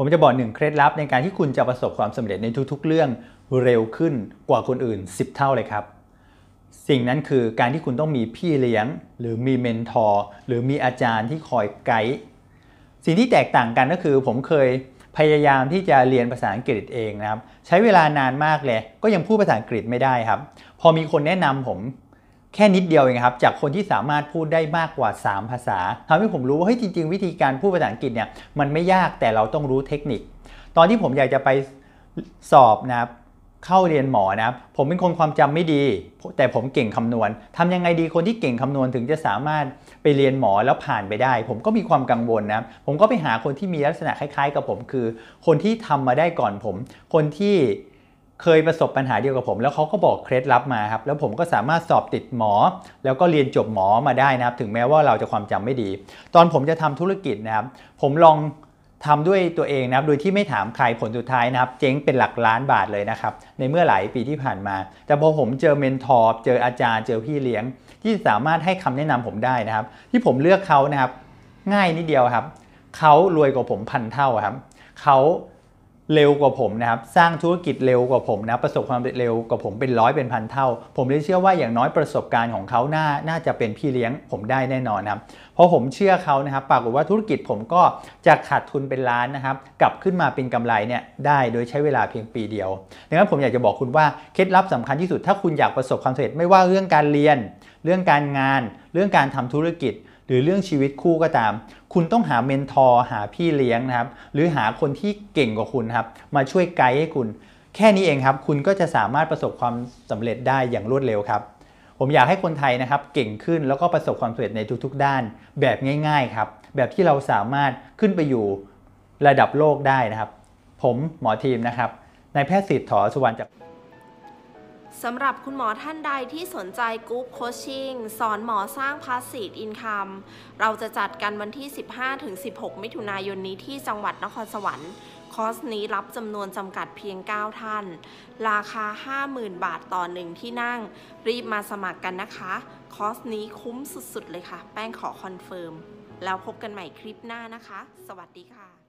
ผมจะบอกหนึ่งเคล็ดลับ ในการที่คุณจะประสบความสำเร็จในทุกๆเรื่องเร็วขึ้นกว่าคนอื่น 10 เท่าเลยครับ สิ่งนั้นคือการที่คุณต้องมีพี่เลี้ยง หรือมีเมนทอร์หรือมีอาจารย์ที่คอยไกด์สิ่งที่แตกต่างกันก็คือผมเคยพยายามที่จะเรียนภาษาอังกฤษเองนะครับ ใช้เวลานานมากเลยก็ยังพูดภาษาอังกฤษไม่ได้ครับ พอมีคนแนะนำผมแค่นิดเดียวเองครับจากคนที่สามารถพูดได้มากกว่า 3 ภาษาทำให้ผมรู้ว่าเฮ้ยจริง ๆ วิธีการพูดภาษาอังกฤษเนี่ยมันไม่ยากแต่เราต้องรู้เทคนิค ตอนที่ผมอยากจะไปสอบนะครับเข้าเรียนหมอนะผมเป็นคนความจำไม่ดี แต่ผมเก่งคำนวณ ทำยังไงดีคนที่เก่งคำนวณถึงจะสามารถไปเรียนหมอแล้วผ่านไปได้ ผมก็มีความกังวลนะผมก็ไปหาคนที่มีลักษณะคล้ายๆกับผมคือคนที่ทำมาได้ก่อนผม คนที่เคยประสบปัญหาเดียวกับผมแล้วเขาก็บอกเคล็ดลับมาครับแล้วผมก็สามารถสอบติดหมอ แล้วก็เรียนจบหมอมาได้นะครับ ถึงแม้ว่าเราจะความจำไม่ดี ตอนผมจะทำธุรกิจนะครับ ผมลองทำด้วยตัวเองนะครับโดยที่ไม่ถามใครผลสุดท้ายนะครับ เจ๊งเป็นหลักล้านบาทเลยนะครับ ในเมื่อหลายปีที่ผ่านมา แต่พอผมเจอเมนทอร์เจออาจารย์เจอพี่เลี้ยง ที่สามารถให้คำแนะนำผมได้นะครับ ที่ผมเลือกเขานะครับง่ายนิดเดียวครับเขารวยกว่าผมพันเท่าครับเขาเร็วกว่าผมนะครับสร้างธุรกิจเร็วกว่าผมนะประสบความสำเร็จเร็วกว่าผมเป็นร้อยเป็นพันเท่าผมเลยเชื่อว่าอย่างน้อยประสบการณ์ของเขาน่าน่าจะเป็นพี่เลี้ยงผมได้แน่นอนนะครับเพราะผมเชื่อเขานะครับปรากฏว่าธุรกิจผมก็จะขาดทุนเป็นล้านนะครับกลับขึ้นมาเป็นกำไรเนี่ยได้โดยใช้เวลาเพียงปีเดียวดังนั้นผมอยากจะบอกคุณว่าเคล็ดลับสำคัญที่สุด ถ้าคุณอยากประสบความสำเร็จไม่ว่าเรื่องการเรียนเรื่องการงานเรื่องการทำธุรกิจ หรือเรื่องชีวิตคู่ก็ตาม คุณต้องหาเมนทอร์หาพี่เลี้ยงนะครับหรือหาคนที่เก่งกว่าคุณครับมาช่วยไกด์ให้คุณ แค่นี้เองครับ คุณก็จะสามารถประสบความสำเร็จได้อย่างรวดเร็วครับ ผมอยากให้คนไทยนะครับ เก่งขึ้นแล้วก็ประสบความสำเร็จในทุกๆ ด้านแบบง่ายๆครับ แบบที่เราสามารถขึ้นไปอยู่ระดับโลกได้นะครับ ผมหมอทีมนะครับนายแพทย์สิทธิ์ถอสุวรรณจากสำหรับคุณหมอท่านใดที่สนใจกรุ๊ปโคชชิ่งสอนหมอสร้างพาสซีอินคัมเราจะจัดกันวันที่ 15-16 มิถุนายนนี้ที่จังหวัดนครสวรรค์คอสนี้รับจำนวนจำกัดเพียง 9 ท่าน ราคา 50,000 บาทต่อหนึ่งที่นั่งรีบมาสมัครกันนะคะ คอสนี้คุ้มสุดๆเลยค่ะ แป้งขอคอนเฟิร์ม แล้วพบกันใหม่คลิปหน้านะคะ สวัสดีค่ะ